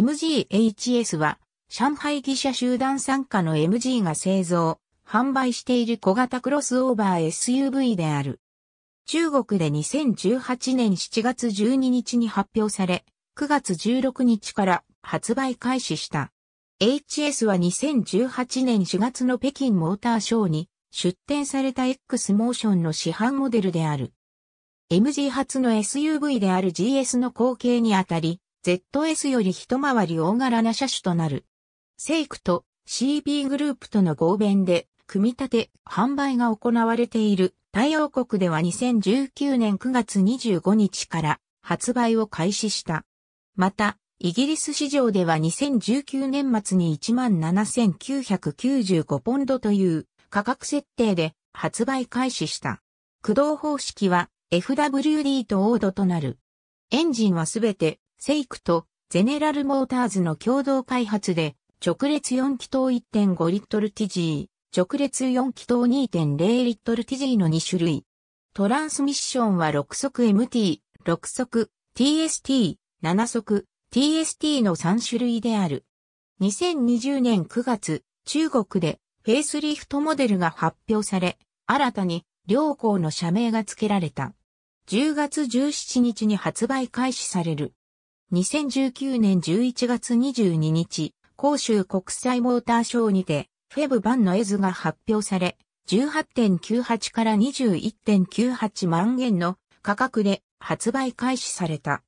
MGHS は、上海技者集団参加の MG が製造、販売している小型クロスオーバー SUV である。中国で2018年7月12日に発表され、9月16日から発売開始した。HS は2018年4月の北京モーターショーに出展された X モーションの市販モデルである。MG 初の SUV である GS の後継にあたり、ZS より一回り大柄な車種となる。セイクと CB グループとの合弁で、組み立て、販売が行われている、太陽国では2019年9月25日から発売を開始した。また、イギリス市場では2019年末に17,995ポンドという価格設定で発売開始した。駆動方式は FWD とオードとなる。エンジンはすべてセイクとゼネラルモーターズの共同開発で、直列4気筒1.5リットル TG、直列4気筒2.0リットル TG の2種類。トランスミッションは6速 MT、6速 TST、7速 TST の3種類である。2020年9月、中国でフェイスリフトモデルが発表され、新たに両校の社名が付けられた。10月17日に発売開始される。2019年11月22日、広州国際モーターショーにて、フェブ版の絵図が発表され、18.98から21.98万円の価格で発売開始された。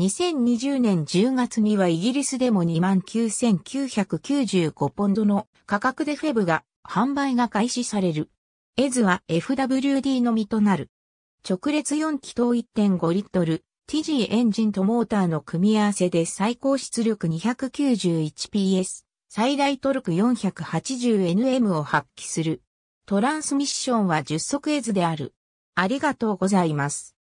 2020年10月にはイギリスでも29,995ポンドの価格でフェブが販売が開始される。絵図は FWD のみとなる。直列4気筒1.5リットル、TG エンジンとモーターの組み合わせで最高出力 291PS、最大トルク 480Nm を発揮する。トランスミッションは10速エズである。ありがとうございます。